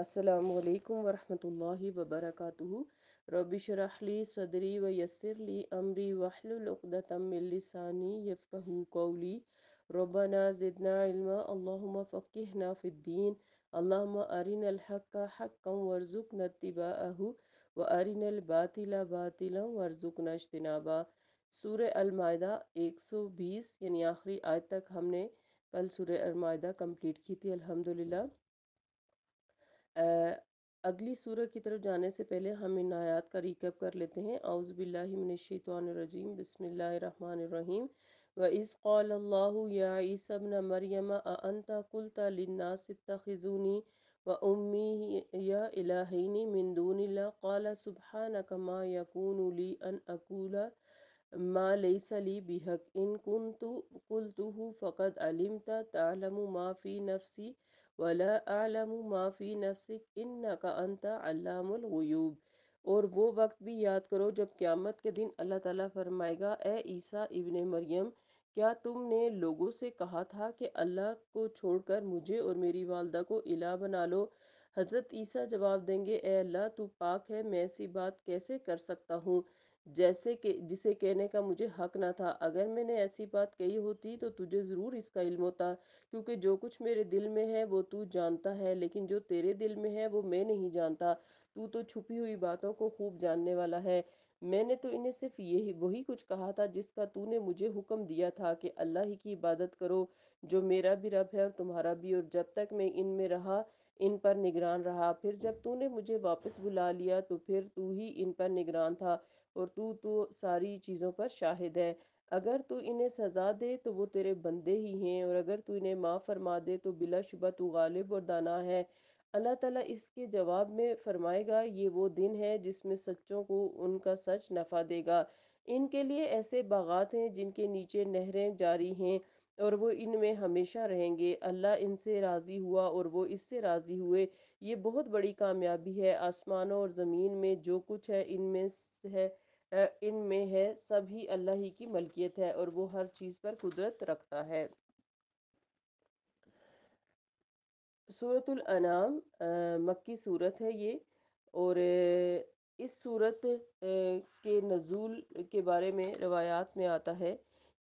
असलकम वरहमल वबरक रबिशरहली सदरी व यसरली अमरी वहलुलदातमिलसानी यफ़ू कौली रबना ज़िदना इल्मा अल्लाहुम्मा फ़क़िहना फ़िद्दीन अल्लाहुम्मा अरिनल हक़ हक़्क़म वरज़ुक़ना तिबाअहु व अरिनल बातिला बातिला वरज़ुक़ना इज्तिनाबा सूर्य अलमायदा 120 यानी आखिरी आयत तक हमने कल सूर्य अलमायदा कम्प्लीट की थी अल्हम्दुलिल्लाह अगली सूरह की तरफ जाने से पहले हम इन आयात का रिकअप कर लेते हैं आउज़बिल्लिमिनशैतवानरजीम बसमीम व इसबन मरियम अनता कुलता लिन्नासितखिजूनी व उम्मी या इलाहिनी मिंदूनिल्ला कौला सुबहान कमा यकूनली अन अकूला मा लई बिहक इन कुन तो कुल तो फ़कत अलिमता तालम माफ़ी नफसी वला आलम माफ़ी नफसिक इन न का अनता अल्लामगयूब और वो वक्त भी याद करो जब क़्यामत के दिन अल्लाह ताला फरमाएगा ए ईसा इबन मरियम क्या तुमने लोगों से कहा था कि अल्लाह को छोड़कर मुझे और मेरी वालदा को इला बना लो हज़रत ईसा जवाब देंगे ए अल्लाह तू पाक है मैं ऐसी बात कैसे कर सकता हूँ जैसे के जिसे कहने का मुझे हक ना था अगर मैंने ऐसी बात कही होती तो तुझे ज़रूर इसका इल्म होता क्योंकि जो कुछ मेरे दिल में है वो तू जानता है लेकिन जो तेरे दिल में है वो मैं नहीं जानता तू तो छुपी हुई बातों को खूब जानने वाला है मैंने तो इन्हें सिर्फ यही वही कुछ कहा था जिसका तूने मुझे हुक्म दिया था कि अल्लाह ही की इबादत करो जो मेरा भी रब है और तुम्हारा भी और जब तक मैं इन में रहा इन पर निगरान रहा फिर जब तूने मुझे वापस बुला लिया तो फिर तू ही इन पर निगरान था और तू तो सारी चीज़ों पर शाहिद है अगर तू इन्हें सज़ा दे तो वो तेरे बंदे ही हैं और अगर तू इन्हें माँ फरमा दे तो बिला शुबा तो गालिब और दाना है अल्लाह ताला इसके जवाब में फरमाएगा ये वो दिन है जिसमें सच्चों को उनका सच नफ़ा देगा इनके लिए ऐसे बागात हैं जिनके नीचे नहरें जारी हैं और वो इनमें हमेशा रहेंगे अल्लाह इनसे राज़ी हुआ और वो इससे राज़ी हुए ये बहुत बड़ी कामयाबी है आसमानों और ज़मीन में जो कुछ है इनमें है इन में है सब ही अल्लाह ही की मलकियत है और वो हर चीज़ पर कुदरत रखता है सूरतुल अनाम मक्की सूरत है ये और इस सूरत के नज़ूल के बारे में रवायात में आता है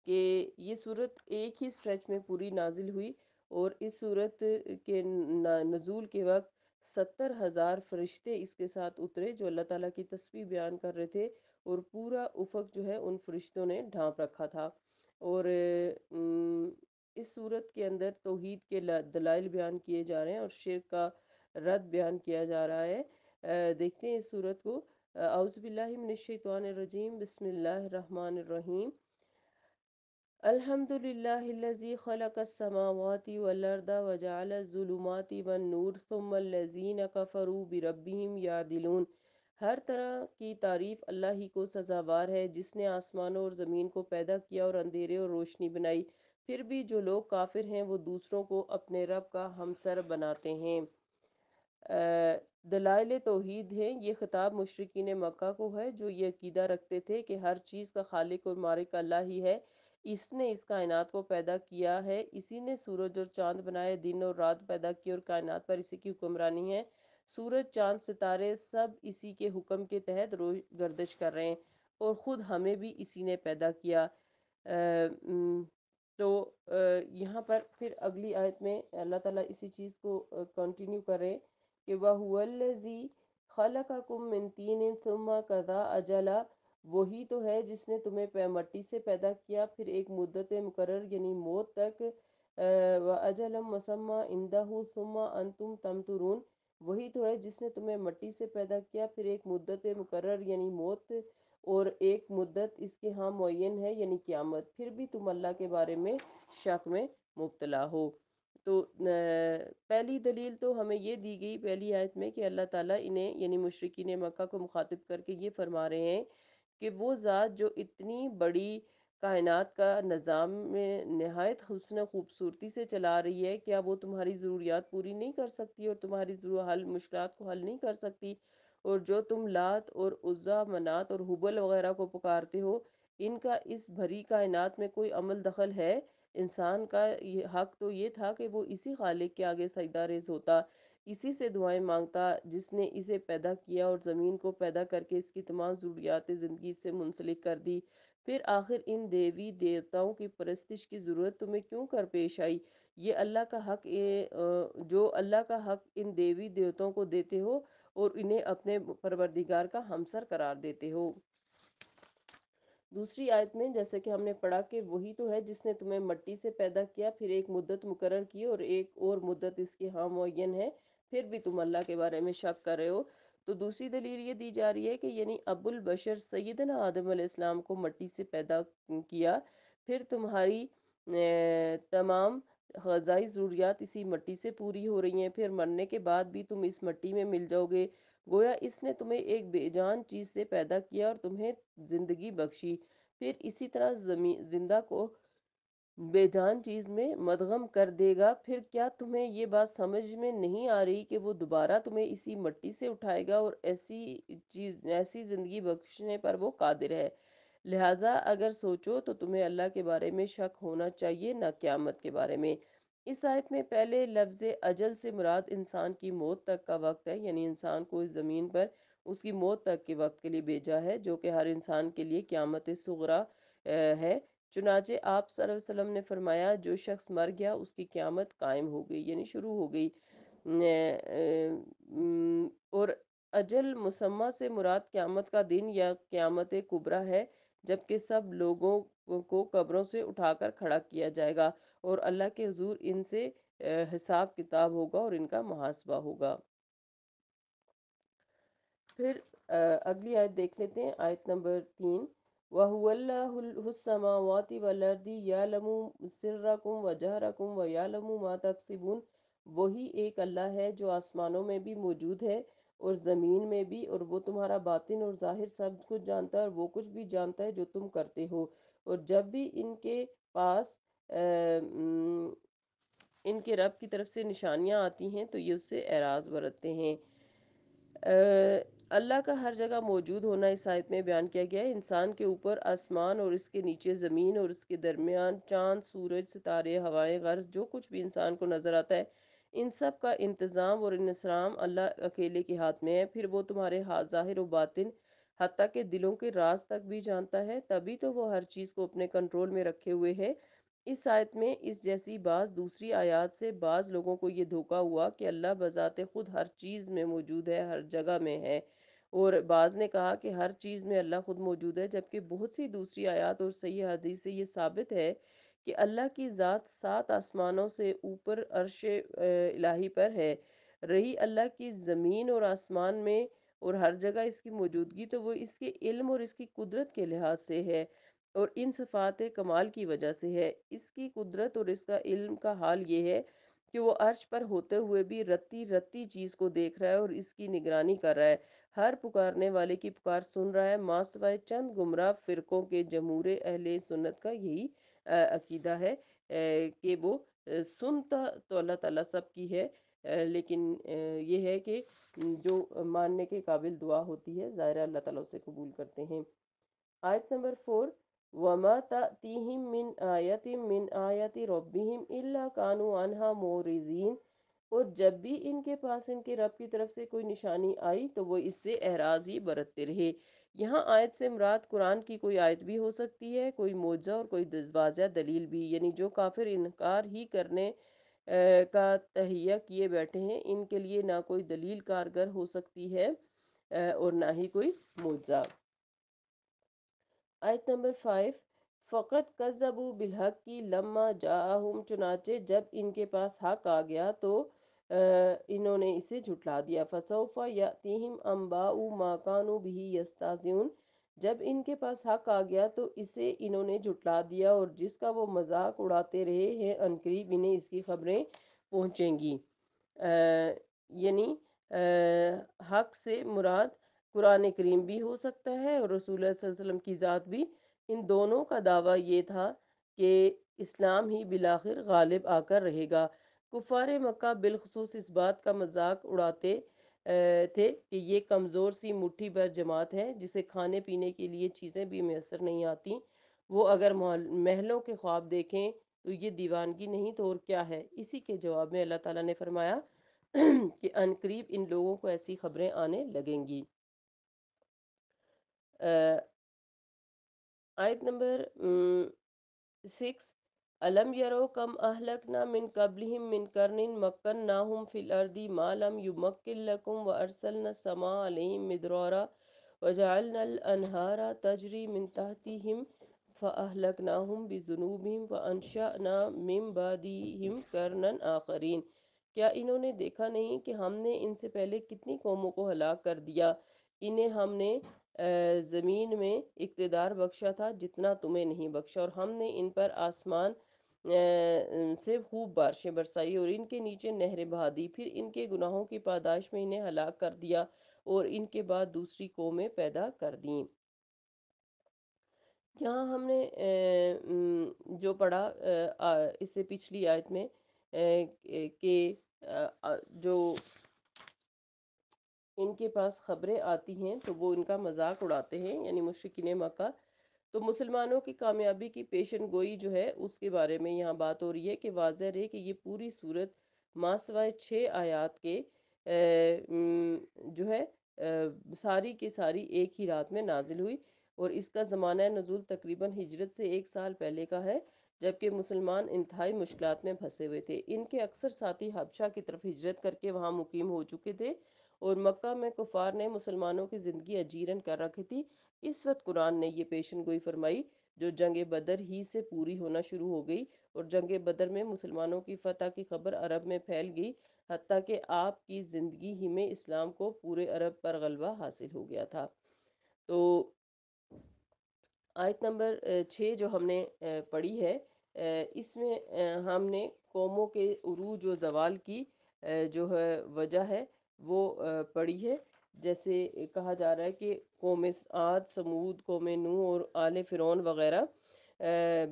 कि ये सूरत एक ही स्ट्रेच में पूरी नाजिल हुई और इस सूरत के नज़ूल के वक्त सत्तर हज़ार फरिश्ते इसके साथ उतरे जो अल्लाह ताला की तस्वीर बयान कर रहे थे और पूरा उफक जो है उन फरिश्तों ने ढांप रखा था और इस सूरत के अंदर तोहद के दलाइल बयान किए जा रहे हैं और शेर का रद्द बयान किया जा रहा है देखते हैं इस सूरत को अउज़बिल्लिमिनशैतवानरजीम बसमीम अलहमदिल्लाजी अल्हम्दुलिल्लाहिल्लज़ी खलक़स्समावाति वलर्दा वजालज़ुलुमाति का फ़रूब रबीम या दिलून हर तरह की तारीफ अल्लाह ही को सजावार है जिसने आसमानों और ज़मीन को पैदा किया और अंधेरे और रोशनी बनाई फिर भी जो लोग काफिर हैं वो दूसरों को अपने रब का हमसर बनाते हैं दलाइल तोहद हैं ये खिताब मशरकिन मक्का को है जो ये अकीदा रखते थे कि हर चीज़ का खालिक और मारिक अल्लाह ही है इसने इस कायनात को पैदा किया है इसी ने सूरज और चांद बनाए दिन और रात पैदा की और कायनात पर इसी की हुक्मरानी है सूरज चांद सितारे सब इसी के हुक्म के तहत रो गर्दिश कर रहे हैं और ख़ुद हमें भी इसी ने पैदा किया आ, तो यहाँ पर फिर अगली आयत में अल्लाह ताला इसी चीज़ को कंटिन्यू करें कि वहुअल्लज़ी खलका कुम मिन तीन कदा अजला वही तो है जिसने तुम्हें मट्टी से पैदा किया फिर एक मुद्दत मुकर यानी मौत तक व अजलम मसम्मा इंदा सुम्मा अंतुम तमतुरून वही तो है जिसने तुम्हें मट्टी से पैदा किया फिर एक मुद्दत मुकर्र यानी मौत और एक मुद्दत इसके हाँ मुन है यानी क़्यामत फिर भी तुम अल्लाह के बारे में शक में मुबतला हो तो पहली दलील तो हमें ये दी गई पहली आयत में कि अल्लाह ताला इन्हें यानी मशरकिन मक्का को मुखातिब करके ये फरमा रहे हैं कि वो ज़ात जो इतनी बड़ी कायनात का निज़ाम में नहायत हसन खूबसूरती से चला रही है क्या वो तुम्हारी ज़रूरियात पूरी नहीं कर सकती और तुम्हारी हल मुश्किल को हल नहीं कर सकती और जो तुम लात और उज़ा मनात और हुबल वगैरह को पुकारते हो इनका इस भरी कायनात में कोई अमल दखल है इंसान का ये हक तो ये था कि वो इसी खालिक के आगे सजदा रेज होता इसी से दुआएं मांगता जिसने इसे पैदा किया और ज़मीन को पैदा करके इसकी तमाम ज़रूरियात ज़िंदगी से मुंसलिक कर दी फिर आखिर इन देवी देवताओं की परस्तिश की ज़रूरत तुम्हें क्यों कर पेश आई ये अल्लाह का हक ये जो अल्लाह का हक इन देवी देवताओं को देते हो और इन्हें अपने परवरदिगार का हमसर करार देते हो दूसरी आयत में जैसे कि हमने पढ़ा कि वही तो है जिसने तुम्हें मट्टी से पैदा किया फिर एक मुद्दत मुकर की और एक और मुद्दत इसकी हाँ मुन है फिर भी तुम अल्लाह के बारे में शक कर रहे हो तो दूसरी दलील ये दी जा रही है कि यानी अबुल बशर सैदना आदम अलैहिस्सलाम को मट्टी से पैदा किया फिर तुम्हारी तमाम गज़ाई ज़रूरियात इसी मट्टी से पूरी हो रही हैं फिर मरने के बाद भी तुम इस मट्टी में मिल जाओगे गोया इसने तुम्हें एक बेजान चीज़ से पैदा किया और तुम्हें ज़िंदगी बख्शी फिर इसी तरह ज़मी जिंदा को बेजान चीज़ में मदगम कर देगा फिर क्या तुम्हें ये बात समझ में नहीं आ रही कि वो दोबारा तुम्हें इसी मट्टी से उठाएगा और ऐसी चीज़ ऐसी ज़िंदगी बख्शने पर वो कादिर है लिहाजा अगर सोचो तो तुम्हें अल्लाह के बारे में शक होना चाहिए ना क़्यामत के बारे में इस आयत में पहले लफ्ज़ अजल से मुराद इंसान की मौत तक का वक्त है यानी इंसान को इस ज़मीन पर उसकी मौत तक के वक्त के लिए भेजा है जो कि हर इंसान के लिए क़्यामत सुगरा है चुनाचे आप सल्लम ने फरमाया जो शख्स मर गया उसकी क़्यामत कायम हो गई यानी शुरू हो गई और अजल मुसम्मा से मुराद क़्यामत का दिन या क़्यामत कुबरा है जबकि सब लोगों को कब्रों से उठाकर खड़ा किया जाएगा और अल्लाह के हजूर इनसे हिसाब किताब होगा और इनका मुहासबा होगा फिर अगली आयत देख लेते हैं आयत नंबर तीन वही एक अल्लाह है जो आसमानों में भी मौजूद है और ज़मीन में भी और वो तुम्हारा बातिन और ज़ाहिर सब कुछ जानता है और वो कुछ भी जानता है जो तुम करते हो और जब भी इनके पास आ, इनके रब की तरफ से निशानियाँ आती हैं तो ये उससे एराज बरतते हैं अल्लाह का हर जगह मौजूद होना इस आयत में बयान किया गया है इंसान के ऊपर आसमान और इसके नीचे ज़मीन और इसके दरमियान चांद सूरज सितारे हवाएं गर्ज जो कुछ भी इंसान को नज़र आता है इन सब का इंतज़ाम और इंसराम अल्लाह अकेले के हाथ में है फिर वो तुम्हारे हाथ ज़ाहिर और बातिन हती के दिलों के राज तक भी जानता है तभी तो वो हर चीज़ को अपने कंट्रोल में रखे हुए है इस आयत में इस जैसी बाज दूसरी आयात से बाज़ लोगों को ये धोखा हुआ कि अल्लाह बज़ात खुद हर चीज़ में मौजूद है हर जगह में है और बाज़ ने कहा कि हर चीज़ में अल्लाह ख़ुद मौजूद है जबकि बहुत सी दूसरी आयात और सही हदीस से ये साबित है कि अल्लाह की ज़ात सात आसमानों से ऊपर अरश इलाही पर है रही अल्लाह की ज़मीन और आसमान में और हर जगह इसकी मौजूदगी तो वो इसके इल्म और इसकी कुदरत के लिहाज से है और इन सफ़ात कमाल की वजह से है इसकी कुदरत और इसका इल्म का हाल ये है कि वो अर्श पर होते हुए भी रत्ती रत्ती चीज को देख रहा है और इसकी निगरानी कर रहा है हर पुकारने वाले की पुकार सुन रहा है माँ सवाए चंद गुमराह फिरकों के जमूरे अहले सुन्नत का यही अकीदा है कि वो सुनता तो, तो अल्लाह ताला सब की है लेकिन ये है कि जो मानने के काबिल दुआ होती है ज़ाहिर अल्लाह ताला उसे कबूल करते हैं आयत नंबर फोर वमा तीहम मिन आयतिम मिन आयति रब्बिहिम इल्ला कानू अनहा मोरिजीन और जब भी इनके पास इनके रब की तरफ से कोई निशानी आई तो वो इससे एहराज ही बरतते रहे यहाँ आयत से मुराद कुरान की कोई आयत भी हो सकती है कोई मोजा और कोई दजवाजा दलील भी यानी जो काफिर इनकार ही करने का तहिया किए बैठे हैं इनके लिए ना कोई दलील कारगर हो सकती है और ना ही कोई मोजा आयत नंबर फाइव फ़कत कज़बू बिलहक की लम्मा जाहुम चुनाचे जब इनके पास हक आ गया तो इन्होंने इसे झुटला दिया फसौफा या तीहम अम्बा माकानु भी यस्ताजून जब इनके पास हक आ गया तो इसे इन्होंने झुटला दिया और जिसका वो मजाक उड़ाते रहे हैं अनकरीब इन्हें इसकी खबरें पहुँचेंगी यानी हक से मुराद आ, कुरान करीम भी हो सकता है और रसूल वसम की ज़ात भी इन दोनों का दावा ये था कि इस्लाम ही बिलाखिर गालिब आकर रहेगा कुफार मक्का बिलखसूस इस बात का मजाक उड़ाते थे कि ये कमज़ोर सी मुट्ठी भर जमात है जिसे खाने पीने के लिए चीज़ें भी मैसर नहीं आती वो अगर महलों के ख्वाब देखें तो ये दीवानगी नहीं तो और क्या है इसी के जवाब में अल्लाह ताला ने फरमाया कि अनकरीब इन लोगों को ऐसी खबरें आने लगेंगी आयत नंबर सिक्स अलम यरो कम अहलक ना मिन कबलिम मिन करनिन मक्कन ना हम फिल अर्दी मालम यु मक्किलकुम व अरसल न समा अलहिम मिदरौरा वजाल अनहारा तजरी मिन तहती हिम व अहलक ना हम हिम व अनशा ना मिम बदी हिम करनन आखरीन क्या इन्होंने देखा नहीं कि हमने इनसे पहले कितनी कौमों को हलाक कर दिया इन्हें हमने ज़मीन में इकतदार बख्शा था जितना तुम्हें नहीं बख्शा और हमने इन पर आसमान से खूब बारिशें बरसाई और इनके नीचे नहरें बहा दी फिर इनके गुनाहों की पादाश में इन्हें हलाक कर दिया और इनके बाद दूसरी कौमें पैदा कर दी यहाँ हमने जो पढ़ा इससे पिछली आयत में के जो इनके पास खबरें आती हैं तो वो इनका मजाक उड़ाते हैं यानी मुश्किन मक्का तो मुसलमानों की कामयाबी की पेशन गोई जो है उसके बारे में यहाँ बात हो रही है कि वाज रहे कि ये पूरी सूरत मासवाए छः आयात के जो है सारी की सारी एक ही रात में नाजिल हुई और इसका ज़माना नजूल तकरीबन हिजरत से एक साल पहले का है जबकि मुसलमान इंतहाई मुश्किल में फंसे हुए थे इनके अक्सर साथी हबशा की तरफ हिजरत करके वहाँ मुकीम हो चुके थे और मक्का में कुफार ने मुसलमानों की ज़िंदगी अजीरन कर रखी थी इस वक्त कुरान ने ये पेशन गोई फरमाई जो जंग बदर ही से पूरी होना शुरू हो गई और जंग बदर में मुसलमानों की फतह की खबर अरब में फैल गई हती कि आपकी ज़िंदगी ही में इस्लाम को पूरे अरब पर गलबा हासिल हो गया था तो आयत नंबर छः जो हमने पढ़ी है इसमें हमने कौमों के उरूज व जवाल की जो है वजह है वो पड़ी है जैसे कहा जा रहा है कि कौम आद समूद कौम नू और आल फ़िरौन वगैरह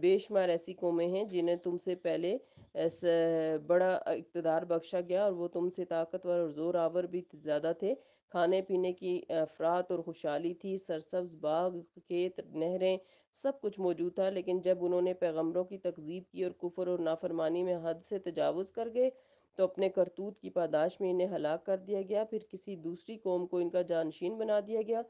बेशुमार ऐसी कौमें हैं जिन्हें तुमसे पहले बड़ा इकतदार बख्शा गया और वो तुमसे ताकतवर और ज़ोर आवर भी ज़्यादा थे खाने पीने की अफरात और खुशहाली थी सरसब्ज बाग खेत नहरें सब कुछ मौजूद था लेकिन जब उन्होंने पैगम्बरों की तकजीब की और कुफर और नाफरमानी में हद से तजावज़ कर गए तो अपने करतूत की पादाश में इन्हें हलाक कर दिया गया फिर किसी दूसरी कौम को इनका जानशीन बना दिया गया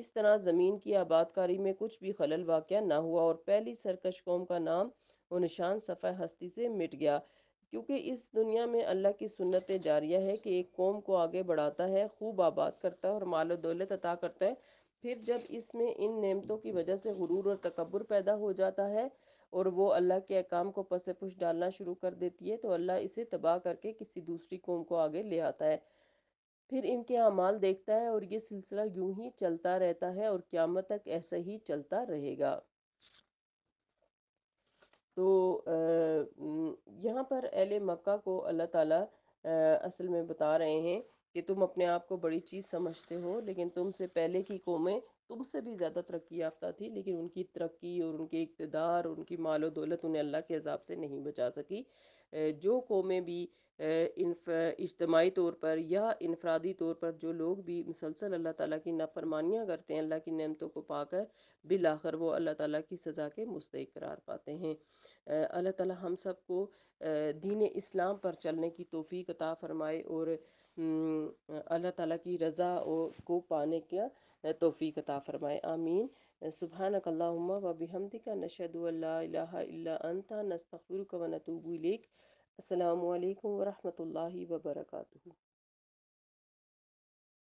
इस तरह ज़मीन की आबादकारी में कुछ भी खलल वाक़ ना हुआ और पहली सरकश कौम का नाम व निशान सफ़ा हस्ती से मिट गया क्योंकि इस दुनिया में अल्लाह की सुनत जारिया है कि एक कौम को आगे बढ़ाता है खूब आबाद करता है और माल दौलत अता करता है फिर जब इसमें इन नियमतों की वजह से गुरूर और तकबर पैदा हो जाता है और वो अल्लाह के अकाम को पसे पुश डालना शुरू कर देती है तो अल्लाह इसे तबाह करके किसी दूसरी कौम को आगे ले आता है फिर इनके अमाल देखता है और ये सिलसिला यूं ही चलता रहता है और क़्यामत तक ऐसे ही चलता रहेगा तो यहाँ पर अहल मक्का को अल्लाह ताला असल में बता रहे हैं कि तुम अपने आप को बड़ी चीज़ समझते हो लेकिन तुमसे पहले की कौमें तुमसे तो भी ज़्यादा तरक्की याफ्ता थी लेकिन उनकी तरक्की और उनके इकतदार उनकी माल दौलत उन्हें अल्लाह के हिसाब से नहीं बचा सकी जो कौमें भी इज्तमाही तौर पर या इनफरादी तौर पर जो लोग भी मुसलसल अल्लाह ताला की नाफरमानियाँ करते हैं अल्लाह की नमतों को पाकर बिल आखिर वो अल्लाह ताला की सज़ा के मुस्तक करार पाते हैं अल्लाह ताला हम सब को दीन इस्लाम पर चलने की तोफ़ी कता फ़रमाए और अल्लाह ताला की रज़ा को पाने का तोफ़ी कता फ़रमाए आमीन सुबहानकल्लाम वबिहमदिका नशदल्ला अंता नस्तफ़ुर का नतूबुलक वरहमल वर्का